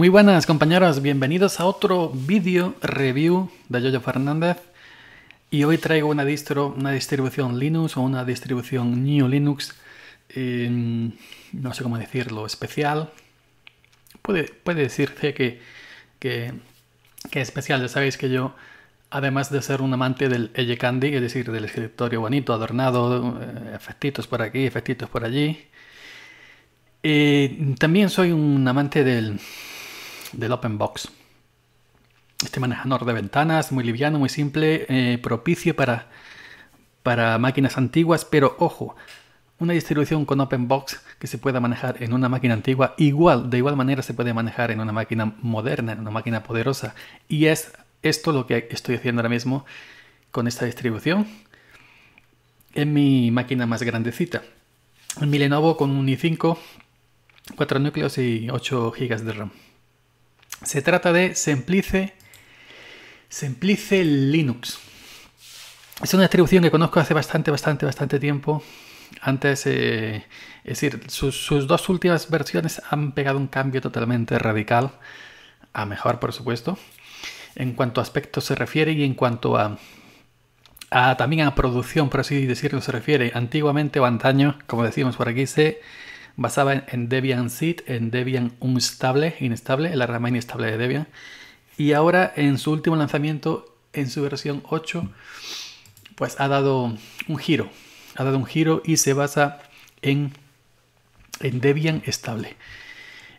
Muy buenas compañeros, bienvenidos a otro vídeo review de Yoyo Fernández y hoy traigo una distro, una distribución Linux o una distribución New Linux, em, no sé cómo decirlo, especial. Puede, puede decirse que, que, especial, ya sabéis que yo, además de ser un amante del eje Candy, es decir, del escritorio bonito, adornado, eh, efectitos por aquí, efectitos por allí, eh, también soy un amante del del Open Box. Este manejador de ventanas, muy liviano, muy simple, eh, propicio para, para máquinas antiguas, pero ojo, una distribución con Open Box que se pueda manejar en una máquina antigua, igual, de igual manera se puede manejar en una máquina moderna, en una máquina poderosa. Y es esto lo que estoy haciendo ahora mismo con esta distribución en mi máquina más grandecita. un Milenovo con un i5, 4 núcleos y 8 GB de RAM. Se trata de Semplice, Semplice Linux. Es una distribución que conozco hace bastante, bastante, bastante tiempo. Antes, eh, es decir, sus, dos últimas versiones han pegado un cambio totalmente radical, a mejor por supuesto, en cuanto a aspectos se refiere y en cuanto a, a también a producción, por así decirlo, se refiere. Antiguamente o antaño, como decimos por aquí, se Basaba en, Debian Seed, en Debian Unstable, inestable, en la rama inestable de Debian. Y ahora en su último lanzamiento, en su versión 8, pues ha dado un giro. Ha dado un giro y se basa en, en Debian estable.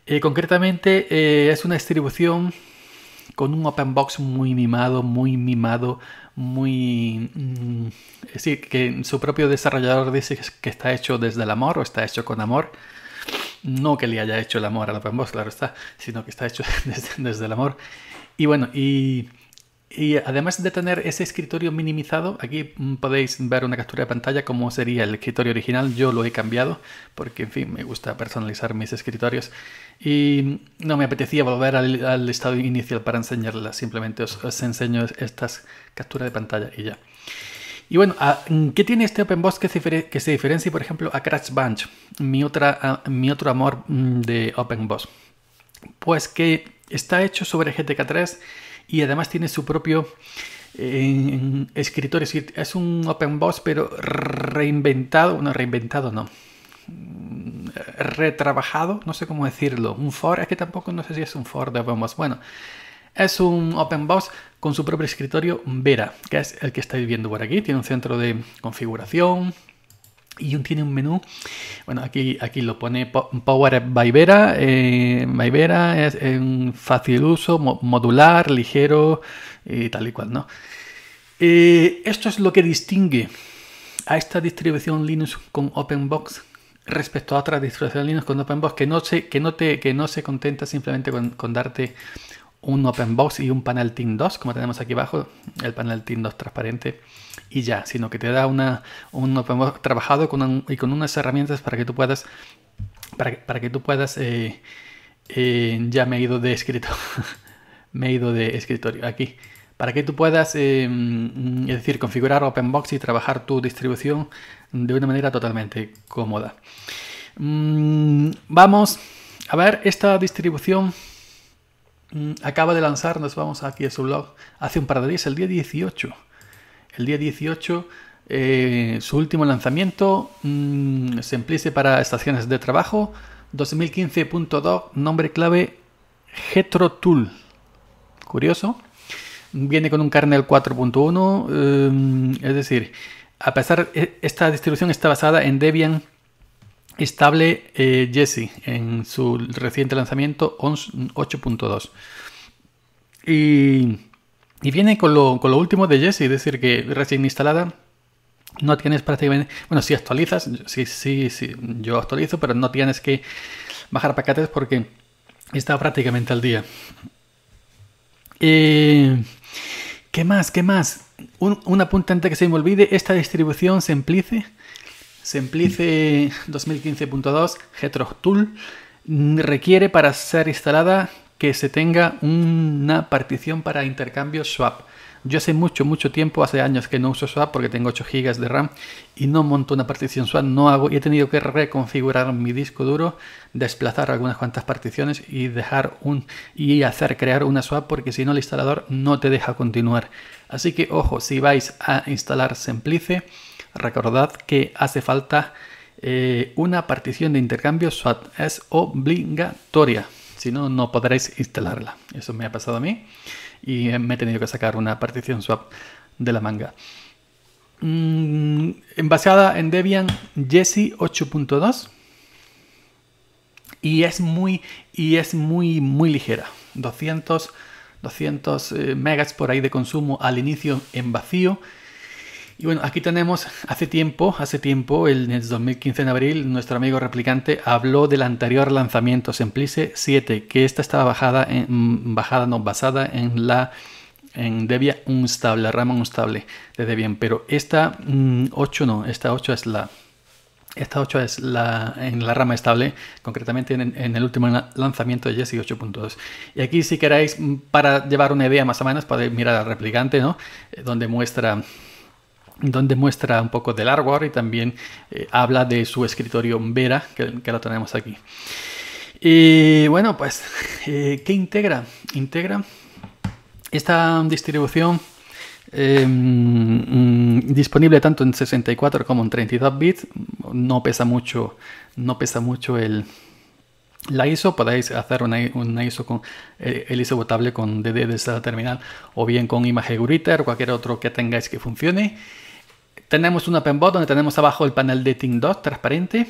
Eh, concretamente eh, es una distribución con un Openbox muy mimado, muy mimado, muy... es mm, decir, que su propio desarrollador dice que está hecho desde el amor o está hecho con amor. No que le haya hecho el amor a la ambos claro está, sino que está hecho desde, el amor. Y bueno, y... Y además de tener ese escritorio minimizado, aquí podéis ver una captura de pantalla como sería el escritorio original. Yo lo he cambiado porque, en fin, me gusta personalizar mis escritorios. Y no me apetecía volver al, estado inicial para enseñarlas, simplemente os, enseño estas capturas de pantalla y ya. Y bueno, ah, ¿qué tiene este OpenBox que, que se diferencia, por ejemplo, a Crash Bunch, ah, mi, otro amor mm, de OpenBox? Pues que está hecho sobre GTK 3 y además tiene su propio escritorio. Es, un OpenBox, pero reinventado, no, reinventado no, Mm, retrabajado, no sé cómo decirlo, un for, es que tampoco no sé si es un for de Openbox, bueno, es un Openbox con su propio escritorio Vera, que es el que estáis viendo por aquí, tiene un centro de configuración y tiene un menú, bueno, aquí, aquí lo pone Power by Vera, eh, Vera es en fácil uso, modular, ligero y tal y cual, ¿no? Eh, esto es lo que distingue a esta distribución Linux con OpenBox respecto a otras distribuciones Linux con OpenBox, que no se, que no te, que no se contenta simplemente con, darte un OpenBox y un panel Team 2, como tenemos aquí abajo, el panel Team 2 transparente y ya, sino que te da una, un OpenBox trabajado con y con unas herramientas para que tú puedas, para que, para que tú puedas, eh, eh, ya me he ido de escritorio, me he ido de escritorio aquí, para que tú puedas, eh, es decir, configurar OpenBox y trabajar tu distribución de una manera totalmente cómoda. Mm, vamos a ver esta distribución. Mm, acaba de lanzar, nos vamos aquí a su blog, hace un par de días, el día 18. El día 18 eh, su último lanzamiento, se mm, Semplice para estaciones de trabajo, 2015.2, nombre clave Getro Tool. Curioso. Viene con un kernel 4.1, eh, es decir, a pesar, e, esta distribución está basada en Debian estable eh, Jesse en su reciente lanzamiento 8.2. Y, viene con lo, último de Jesse, es decir, que recién instalada no tienes prácticamente. Bueno, si actualizas, sí, sí, sí, yo actualizo, pero no tienes que bajar paquetes porque está prácticamente al día. Eh, ¿Qué más? ¿Qué más? Un, apuntante que se me olvide. Esta distribución Semplice, Semplice 2015.2, Getrostool Tool, requiere para ser instalada que se tenga una partición para intercambio swap. Yo hace mucho, mucho tiempo, hace años que no uso SWAP porque tengo 8 GB de RAM y no monto una partición SWAP, no hago, y he tenido que reconfigurar mi disco duro, desplazar algunas cuantas particiones y dejar un y hacer crear una SWAP porque si no el instalador no te deja continuar. Así que ojo, si vais a instalar Semplice, recordad que hace falta eh, una partición de intercambio SWAT es obligatoria, si no, no podréis instalarla. Eso me ha pasado a mí y eh, me he tenido que sacar una partición swap de la manga. Mm, basada en Debian Jesse 8.2 y es muy y es muy muy ligera 200 200 eh, megas por ahí de consumo al inicio en vacío y bueno, aquí tenemos, hace tiempo, hace tiempo, en el 2015 en abril, nuestro amigo replicante habló del anterior lanzamiento Semplice 7, que esta estaba bajada, en, mm, bajada no, basada en la en Debian Unstable, la rama Unstable de Debian, pero esta 8 mm, no, esta 8 es la esta 8 es la, en la rama estable, concretamente en, el último lanzamiento de Jessie 8.2. Y aquí si queráis mm, para llevar una idea más o menos, podéis mirar al replicante, ¿no? Eh, donde muestra donde muestra un poco del hardware y también eh, habla de su escritorio Vera, que, lo tenemos aquí. Y bueno, pues, eh, ¿qué integra? Integra esta distribución em, mm, disponible tanto en 64 como en 32 bits. No pesa mucho, no pesa mucho el, la ISO, podéis hacer una, ISO con eh, el ISO votable con DD de esta terminal o bien con Image o cualquier otro que tengáis que funcione. Tenemos un OpenBot donde tenemos abajo el panel de Tindot transparente.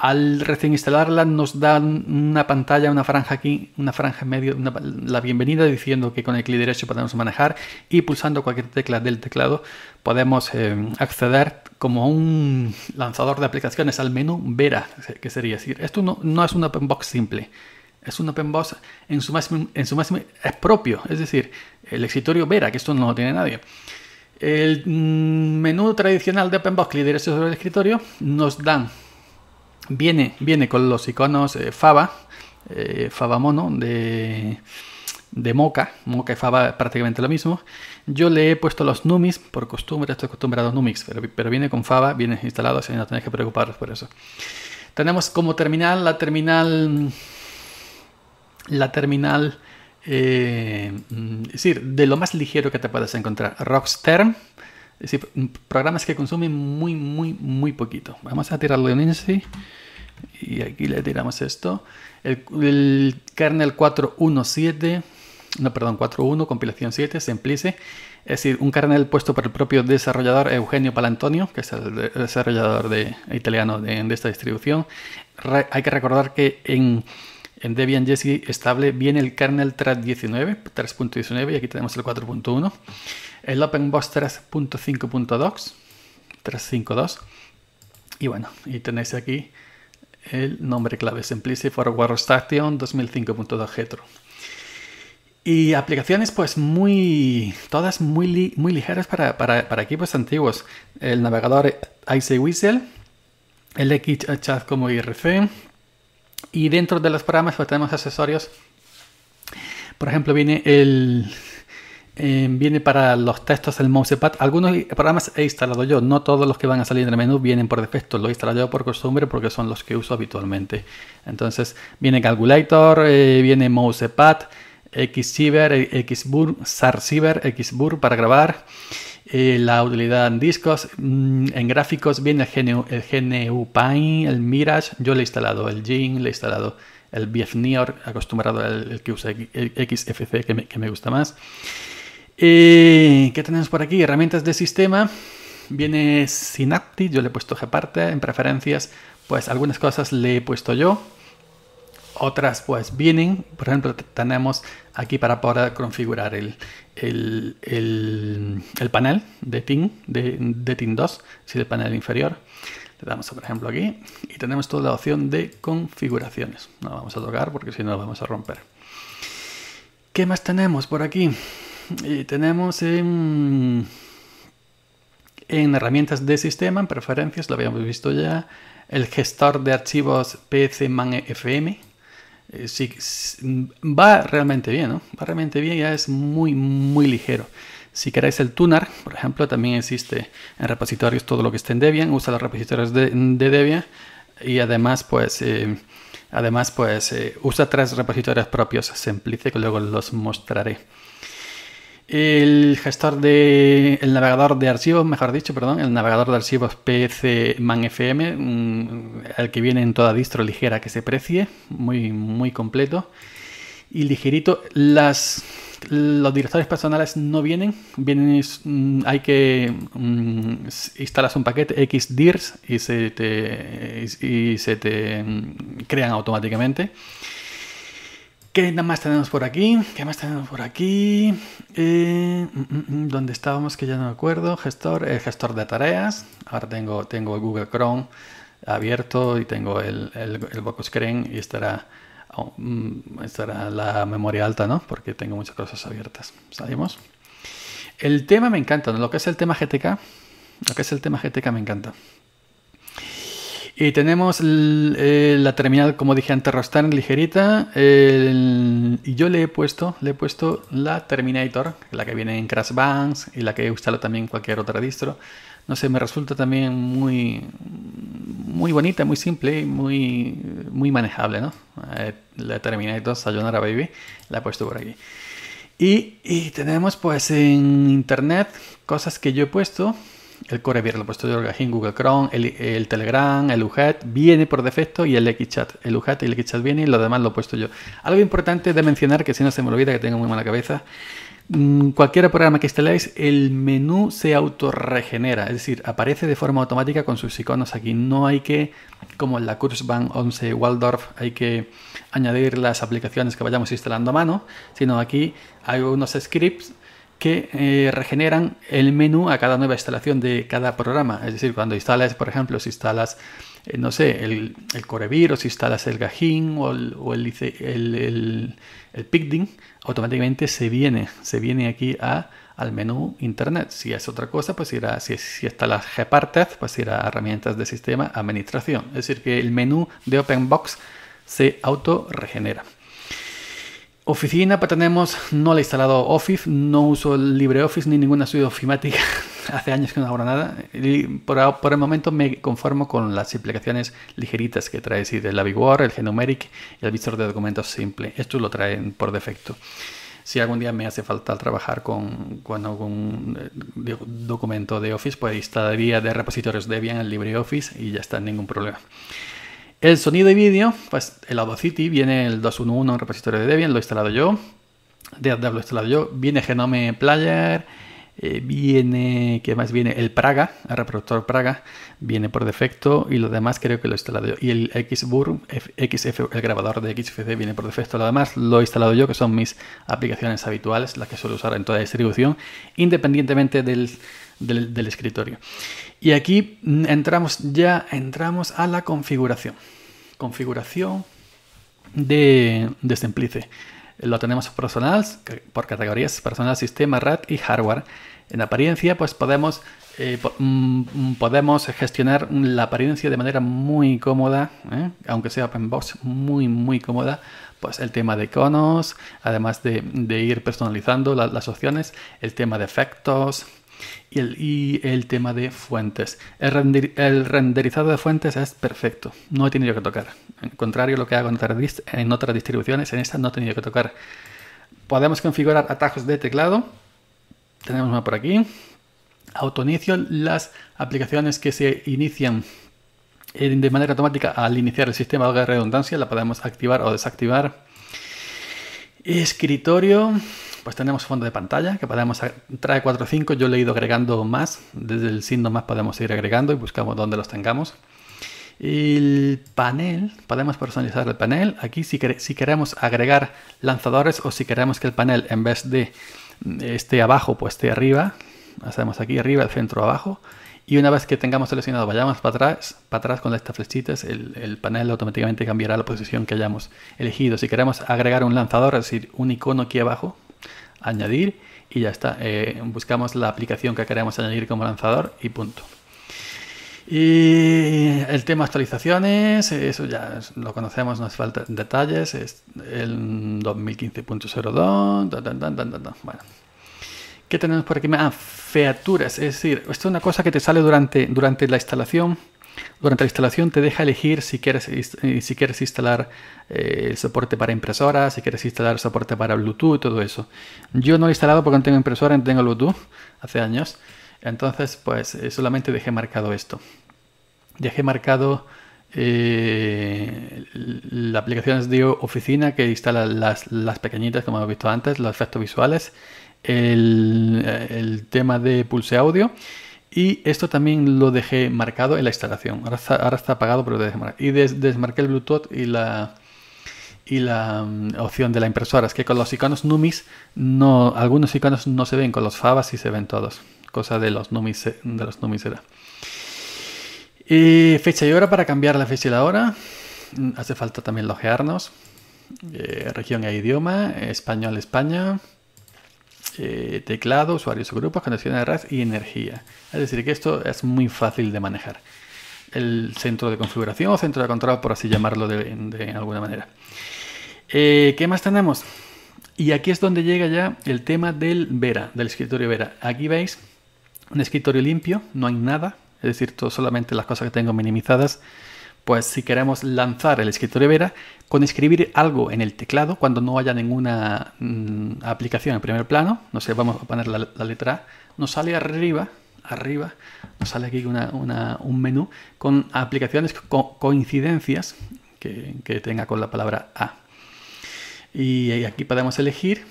Al recién instalarla nos dan una pantalla, una franja aquí, una franja en medio, la bienvenida diciendo que con el clic derecho podemos manejar y pulsando cualquier tecla del teclado podemos eh, acceder como un lanzador de aplicaciones al menú Vera, que sería decir, esto no, es un OpenBox simple, es un OpenBox en su máximo, en su máximo es propio, es decir, el escritorio Vera, que esto no lo tiene nadie. El mm, menú tradicional de OpenBox que sobre el escritorio nos dan, viene, viene con los iconos eh, Fava, eh, Fava Mono de, de Mocha, Mocha y Fava prácticamente lo mismo. Yo le he puesto los numis, por costumbre, estoy acostumbrado a los Numix, pero, viene con Fava, viene instalado, así que no tenéis que preocuparos por eso. Tenemos como terminal la terminal. La terminal eh, mm, es decir, de lo más ligero que te puedas encontrar. Rockster, es decir, mm, programas que consumen muy, muy, muy poquito. Vamos a tirarlo en INSI. Y aquí le tiramos esto. El, kernel 417, no, perdón, 4.1, compilación 7, Semplice. Es decir, un kernel puesto por el propio desarrollador Eugenio Palantonio, que es el desarrollador de, italiano de, esta distribución. hay que recordar que en en Debian Jessie estable viene el kernel tras 3.19, y aquí tenemos el 4.1. El OpenBoss 3.5.2, 3.5.2. Y bueno, y tenéis aquí el nombre clave, Simplicity for Station 2005.2 Getro. Y aplicaciones pues muy, todas muy, muy ligeras para, equipos antiguos. El navegador Ice Whistle, el XChat como IRC, y dentro de los programas pues, tenemos accesorios. Por ejemplo, viene el em, viene para los textos el mousepad. Algunos programas he instalado yo, no todos los que van a salir en el menú vienen por defecto. Lo he instalado yo por costumbre porque son los que uso habitualmente. Entonces, viene Calculator, eh, viene mousepad, Xciber, Xbur, Xarciber, Xbur para grabar. Eh, la utilidad en discos. Mm, en gráficos viene el GNU, el GNU el Mirage. Yo le he instalado el Jin le he instalado el BFNior, acostumbrado al que usa el XFC, que me, gusta más. Eh, ¿Qué tenemos por aquí? Herramientas de sistema. Viene Synaptic, yo le he puesto aparte En preferencias, pues algunas cosas le he puesto yo otras pues vienen, por ejemplo, tenemos aquí para poder configurar el, panel de TIN, de, TIN 2, si el panel inferior. Le damos, por ejemplo, aquí y tenemos toda la opción de configuraciones. No vamos a tocar porque si no lo vamos a romper. ¿Qué más tenemos por aquí? tenemos en, en herramientas de sistema, en preferencias, lo habíamos visto ya, el gestor de archivos pcmanfm e FM, eh, va realmente bien, ¿no? Va realmente bien, ya es muy, muy ligero. Si queréis el tunar, por ejemplo, también existe en repositorios todo lo que esté en Debian, usa los repositorios de, Debian y además pues... Eh, además, pues eh, usa tres repositorios propios, Semplice, que luego los mostraré. El gestor de. El navegador de archivos, mejor dicho, perdón, el navegador de archivos PC ManFM, mm, el que viene en toda distro ligera que se precie, muy, muy completo y ligerito. Las, los directores personales no vienen, vienen mm, hay que mm, instalas un paquete XDIRS y se te, y, se te crean automáticamente. ¿Qué más tenemos por aquí? ¿Qué más tenemos por aquí? Eh, mm, mm, mm, ¿Dónde estábamos? Que ya no me acuerdo. Gestor, eh, gestor de tareas. Ahora tengo, tengo Google Chrome abierto y tengo el, el, el y estará, oh, estará la memoria alta, ¿no? Porque tengo muchas cosas abiertas. ¿Salimos? El tema me encanta, Lo que es el tema GTK. Lo que es el tema GTK me encanta. Y tenemos eh, la terminal, como dije antes, en ligerita. y yo le he puesto, le he puesto la Terminator, la que viene en Crash Banks y la que he usado también en cualquier otra distro. No sé, me resulta también muy, muy bonita, muy simple y muy, muy manejable, ¿no? Eh, la Terminator Sayonara Baby, la he puesto por aquí. Y, y tenemos pues en internet cosas que yo he puesto el Core puesto yo, de en Google Chrome, el, Telegram, el UHAT, viene por defecto y el XChat. El UHAT y el XChat viene y lo demás lo he puesto yo. Algo importante de mencionar, que si no se me olvida, que tengo muy mala cabeza, mm, cualquier programa que instaléis, el menú se autorregenera, es decir, aparece de forma automática con sus iconos aquí. No hay que, como en la Kurzban 11 Waldorf, hay que añadir las aplicaciones que vayamos instalando a mano, sino aquí hay unos scripts que eh, regeneran el menú a cada nueva instalación de cada programa. Es decir, cuando instalas, por ejemplo, si instalas, eh, no sé, el, el Corevir o si instalas el Gajin o el, o el, automáticamente se viene, se viene aquí a, al menú Internet. Si es otra cosa, pues irá, si, si instalas Gparted, pues irá a herramientas de sistema, administración. Es decir, que el menú de OpenBox se auto-regenera. Oficina, para tenemos, no la he instalado Office, no uso LibreOffice ni ninguna suite ofimática, hace años que no hago nada. Y por, el momento me conformo con las aplicaciones ligeritas que trae sí, la el Genomeric y el visor de documentos simple. Esto lo traen por defecto. Si algún día me hace falta trabajar con, con algún eh, documento de Office, pues instalaría de repositorios Debian el LibreOffice y ya está, ningún problema. El sonido y vídeo, pues el Audacity viene el 2.1.1 en repositorio de Debian, lo he instalado yo. de lo he instalado yo. Viene Genome Player. Eh, viene, ¿qué más viene? El Praga, el reproductor Praga, viene por defecto y lo demás creo que lo he instalado yo. Y el Xbur XF, el grabador de XFC viene por defecto. Lo demás lo he instalado yo, que son mis aplicaciones habituales, las que suelo usar en toda distribución, independientemente del, del escritorio. Y aquí mm, entramos ya, entramos a la configuración configuración de, de Semplice. Este Lo tenemos personal, por categorías, personal, sistema, RAT y hardware. En apariencia, pues podemos, eh, mm, mm, podemos gestionar la apariencia de manera muy cómoda, ¿eh? aunque sea Openbox, muy, muy cómoda. Pues el tema de iconos, además de, ir personalizando las opciones, el tema de efectos, y el, tema de fuentes. El, renderizado de fuentes es perfecto, no he tenido que tocar. En contrario lo que hago en otras, distribuciones, en esta no he tenido que tocar. Podemos configurar atajos de teclado. Tenemos una por aquí. Autoinicio, las aplicaciones que se inician de manera automática al iniciar el sistema, de redundancia, la podemos activar o desactivar. Escritorio, pues tenemos fondo de pantalla que podemos trae 4 o 5. Yo le he ido agregando más. Desde el signo más podemos ir agregando y buscamos donde los tengamos. el panel, podemos personalizar el panel. Aquí si, si queremos agregar lanzadores o si queremos que el panel en vez de mm, esté abajo, pues esté arriba. Hacemos aquí arriba, el centro abajo. Y una vez que tengamos seleccionado, vayamos para atrás, para atrás con estas flechitas, el, panel automáticamente cambiará la posición que hayamos elegido. Si queremos agregar un lanzador, es decir, un icono aquí abajo, añadir y ya está. Eh, buscamos la aplicación que queremos añadir como lanzador y punto. Y el tema actualizaciones, eso ya lo conocemos, nos faltan detalles, es el 2015.02, bueno. ¿Qué tenemos por aquí? Ah, featuras, es decir, esto es una cosa que te sale durante, durante la instalación durante la instalación te deja elegir si quieres, eh, eh, si quieres instalar el soporte para impresora, si quieres instalar soporte para Bluetooth, y todo eso. Yo no lo he instalado porque no tengo impresora, no tengo Bluetooth hace años. Entonces, pues eh, solamente dejé marcado esto. Dejé marcado las aplicaciones de oficina que instalan las, pequeñitas, como hemos visto antes, los efectos visuales, el, el tema de pulse audio y esto también lo dejé marcado en la instalación. Ahora está, apagado, pero lo dejé marcado. Y desmarqué el Bluetooth y la, mm, opción de la impresora. Es que con los iconos Numis, algunos iconos no se ven, con los Fabas sí se ven todos. Cosa de los Numis, eh, de los era. Y fecha y hora para cambiar la fecha y la hora. Mm, hace falta también logearnos. Eh, región e idioma, español España, eh, teclado, usuarios o grupos, conexión de RAS y energía. Es decir, que esto es muy fácil de manejar. El centro de configuración o centro de control, por así llamarlo de, alguna manera. Eh, ¿Qué más tenemos? Y aquí es donde llega ya el tema del Vera, del escritorio Vera. Aquí veis un escritorio limpio, no hay nada, es decir, todo, solamente las cosas que tengo minimizadas pues si queremos lanzar el escritorio Vera, con escribir algo en el teclado cuando no haya ninguna mm, aplicación en primer plano, no sé, vamos a poner la, letra A, nos sale arriba, arriba, nos sale aquí un menú con aplicaciones, con coincidencias que, que tenga con la palabra A. Y aquí podemos elegir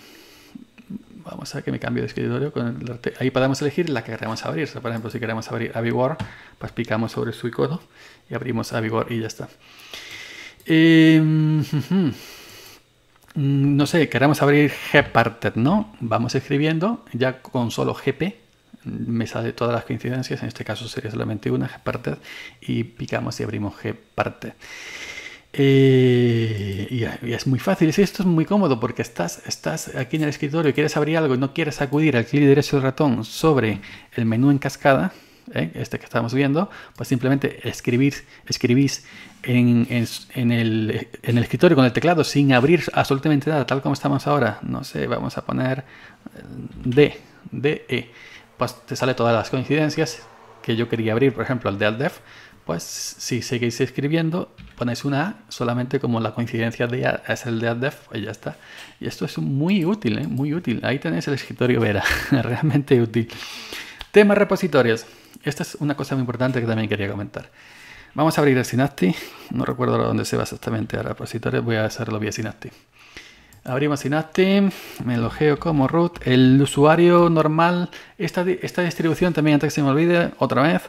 vamos a que me cambio de escritorio. Con el, ahí podemos elegir la que queremos abrir. por ejemplo, si queremos abrir Avigor, pues picamos sobre su icono y abrimos Avigor y ya está. Em, mm, no sé, queremos abrir Gparted, ¿no? Vamos escribiendo, ya con solo GP mm, me sale todas las coincidencias, en este caso sería solamente una Gparted, y picamos y abrimos Gparted. Eh, y, es muy fácil. esto es muy cómodo porque estás, estás aquí en el escritorio y quieres abrir algo y no quieres acudir al clic derecho del ratón sobre el menú en cascada, eh, este que estamos viendo, pues simplemente escribir, escribís en, el, escritorio con el teclado sin abrir absolutamente nada, tal como estamos ahora. No sé, vamos a poner eh, D, D, E. Pues te sale todas las coincidencias que yo quería abrir, por ejemplo, el de aldef Pues si seguís escribiendo, Ponéis una A solamente como la coincidencia de es el de ADDEF, y pues ya está. Y esto es muy útil, ¿eh? muy útil. Ahí tenéis el escritorio Vera, realmente útil. Tema repositorios. Esta es una cosa muy importante que también quería comentar. Vamos a abrir el Synaptic. No recuerdo dónde se va exactamente a repositorios. Voy a hacerlo vía Synaptic. Abrimos Synaptic, me logeo como root. El usuario normal, esta, esta distribución también antes que se me olvide, otra vez,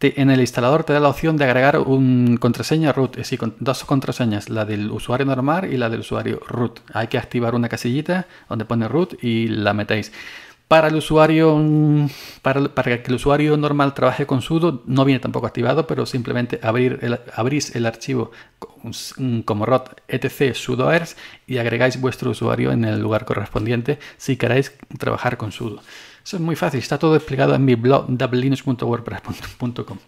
en el instalador te da la opción de agregar un contraseña root, es eh, decir, dos contraseñas, la del usuario normal y la del usuario root. Hay que activar una casillita donde pone root y la metéis. Para el usuario, mm, para, que el usuario normal trabaje con sudo, no viene tampoco activado, pero simplemente abrís el archivo mm, como root etc sudoers y agregáis vuestro usuario en el lugar correspondiente si queréis trabajar con sudo. Eso es muy fácil, está todo explicado en mi blog www.wordpress.com.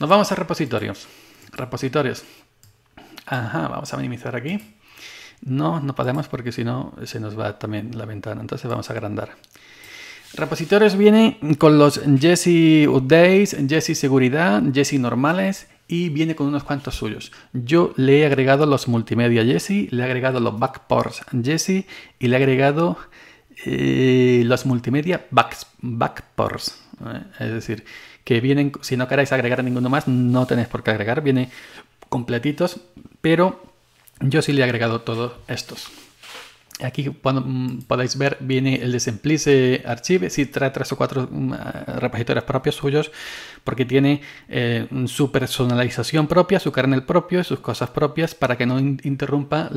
Nos vamos a repositorios. Repositorios. Ajá, vamos a minimizar aquí. No, no podemos porque si no se nos va también la ventana. Entonces vamos a agrandar. Repositorios viene con los Jesse Updates, Jesse Seguridad, Jesse Normales y viene con unos cuantos suyos. Yo le he agregado los multimedia Jesse, le he agregado los backports Jesse y le he agregado eh, los multimedia backports. Es decir, que vienen, si no queráis agregar ninguno más, no tenéis por qué agregar, viene completitos, pero yo sí le he agregado todos estos. Aquí cuando mm, podáis ver viene el desemplice archive, si trae tres o cuatro mm, eh, repositorios propios suyos, porque tiene eh, su personalización propia, su kernel propio, y sus cosas propias, para que no interrumpa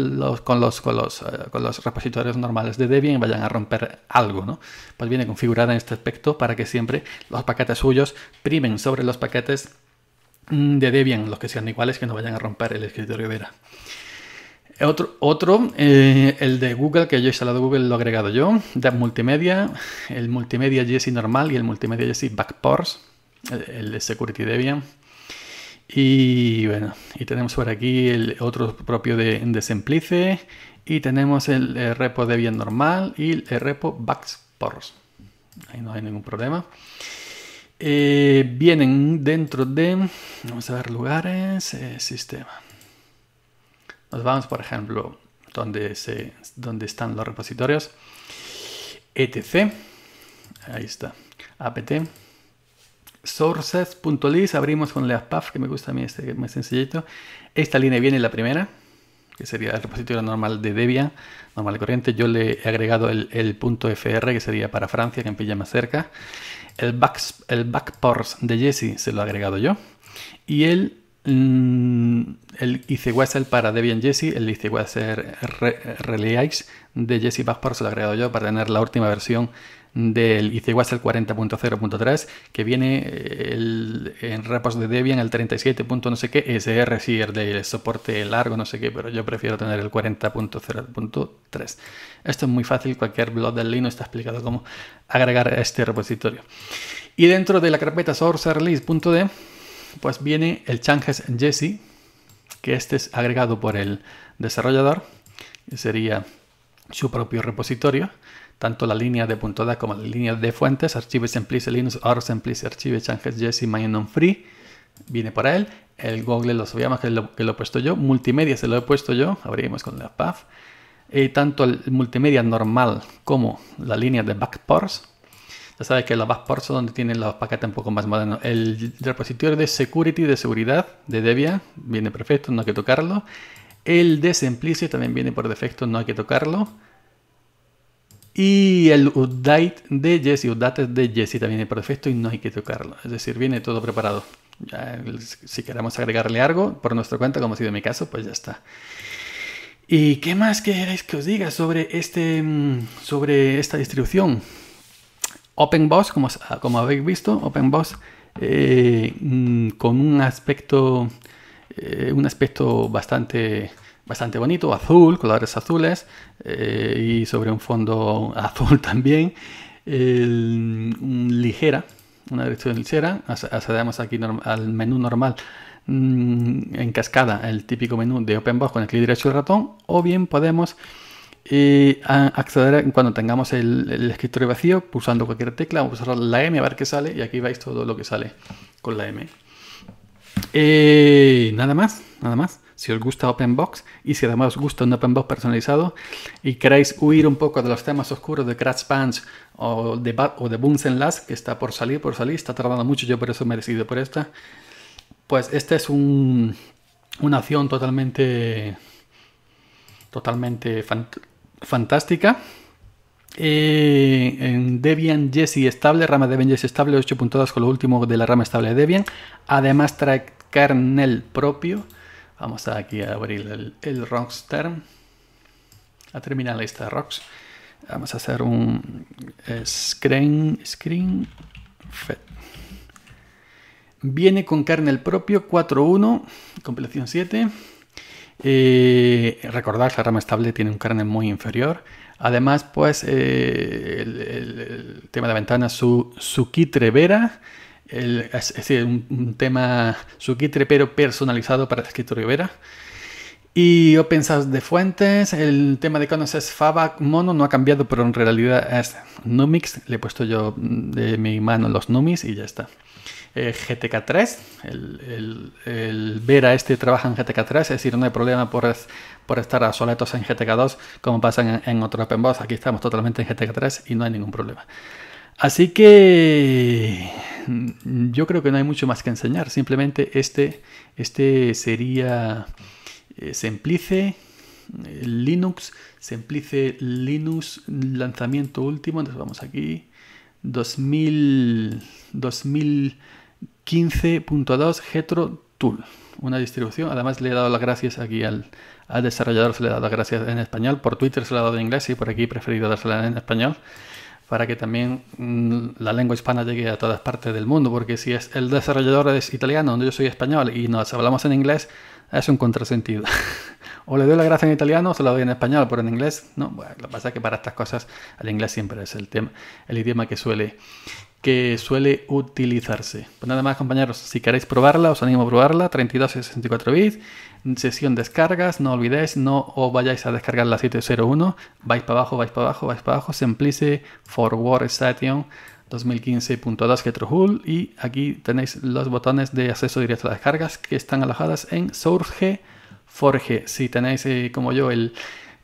con, los, eh, con, los, repositorios normales de Debian y vayan a romper algo. ¿no? Pues viene configurada en este aspecto para que siempre los paquetes suyos primen sobre los paquetes mm, de Debian, los que sean iguales, que no vayan a romper el escritorio Vera. Otro, otro eh, el de Google, que yo he instalado Google, lo he agregado yo, de Multimedia, el Multimedia Jesse normal y el Multimedia Jesse Backports, eh, el, de Security Debian. Y bueno, y tenemos por aquí el otro propio de, de Semplice y tenemos el, repo Debian normal y el repo Backports. Ahí no hay ningún problema. Eh, vienen dentro de, vamos a ver lugares, sistema vamos, por ejemplo, donde, se, donde están los repositorios, etc. Ahí está, apt. Sources.list, abrimos con leafpuff, que me gusta a mí este, más es sencillito. Esta línea viene la primera, que sería el repositorio normal de Debian, normal y corriente. Yo le he agregado el, .fr, que sería para Francia, que me pilla más cerca. El, back, el backports de Jesse se lo he agregado yo. Y el Mm, el Easy para Debian Jesse, el Easy Wessel Re de Jesse Baspar se lo he agregado yo para tener la última versión del Easy 40.0.3 que viene eh, en repos de Debian el 37. no sé qué SR, sí, el de soporte largo, no sé qué, pero yo prefiero tener el 40.0.3. Esto es muy fácil, cualquier blog del Linux está explicado cómo agregar este repositorio. Y dentro de la carpeta source release.d pues viene el changes Jesse, que este es agregado por el desarrollador, sería su propio repositorio, tanto la línea de puntada como la línea de fuentes, archivos en place Linux, ors en archive changes Jesse free, viene por él, el Google lo sabíamos que lo, he puesto yo, multimedia se lo he puesto yo, abrimos con la PAF, y tanto el multimedia normal como la línea de backports, ya sabes que las por son donde tienen los paquetes un poco más modernos. El repositorio de security, de seguridad de Debian, viene perfecto, no hay que tocarlo. El de semplice también viene por defecto, no hay que tocarlo. Y el update de Jesse, update de Jesse también viene por defecto y no hay que tocarlo. Es decir, viene todo preparado. si queremos agregarle algo por nuestra cuenta, como ha sido mi caso, pues ya está. ¿Y qué más queréis que os diga sobre, este, mm, sobre esta distribución? OpenBoss, como, como habéis visto, OpenBoss eh, mm, con un aspecto, eh, un aspecto bastante, bastante bonito, azul, colores azules eh, y sobre un fondo azul también, mm, ligera, una dirección ligera, accedemos aquí al menú normal mm, en cascada el típico menú de Open OpenBoss con el clic derecho del ratón o bien podemos y a acceder cuando tengamos el, escritorio vacío, pulsando cualquier tecla, vamos a usar la M a ver qué sale y aquí veis todo lo que sale con la M. Eh, nada más, nada más. Si os gusta OpenBox y si además os gusta un OpenBox personalizado y queréis huir un poco de los temas oscuros de Crash Punch o de, o de que está por salir, por salir, está tardando mucho, yo por eso he decidido por esta, pues esta es un, una acción totalmente, totalmente fantástica fantástica. Eh, en Debian Jessie estable, rama Debian Jessie estable 8.2 con lo último de la rama estable de Debian. Además trae kernel propio. Vamos aquí a abrir el, rockster, A terminar la lista de Rocks. Vamos a hacer un eh, screen, screen fed. Viene con kernel propio 4.1, compilación 7. Y que la rama estable tiene un kernel muy inferior. Además, pues eh, el, tema de la ventana, su, su kitre vera, es, decir, un, tema su kitre pero personalizado para el escritorio vera. Y OpenSAS de fuentes, el tema de conoces es Fabac Mono, no ha cambiado, pero en realidad es Numix. Le he puesto yo de mi mano los Numix y ya está. Eh, GTK3. El, el, a este trabaja en GTK3, es decir, no hay problema por, por estar obsoletos en GTK2 como pasa en, otro otros Aquí estamos totalmente en GTK3 y no hay ningún problema. Así que mm, yo creo que no hay mucho más que enseñar. Simplemente este, este sería eh, Semplice eh, Linux, Semplice Linux lanzamiento último. Entonces vamos aquí. 2000, 2000 15.2 Getro Tool. Una distribución. Además, le he dado las gracias aquí al, desarrollador, se le ha dado las gracias en español. Por Twitter se le he dado en inglés y por aquí he preferido dársela en español para que también mm, la lengua hispana llegue a todas partes del mundo, porque si es el desarrollador es italiano, donde yo soy español y nos hablamos en inglés, es un contrasentido. o le doy las gracias en italiano o se la doy en español, pero en inglés no. Bueno, lo que pasa es que para estas cosas el inglés siempre es el, tema, el idioma que suele, que suele utilizarse. Pues nada más compañeros, si queréis probarla, os animo a probarla, 32 64 bits, sesión descargas, no olvidéis, no os vayáis a descargar la 701, vais para abajo, vais para abajo, vais para abajo, Semplice Forward Station 2015.2 GetroHool y aquí tenéis los botones de acceso directo a las descargas que están alojadas en surge Forge. Si tenéis eh, como yo el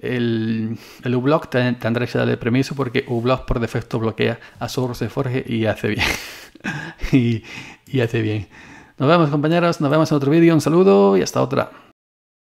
el, el uBlock tendrá que darle permiso porque uBlock por defecto bloquea a se forge y hace bien. y, y hace bien. Nos vemos compañeros, nos vemos en otro vídeo, un saludo y hasta otra.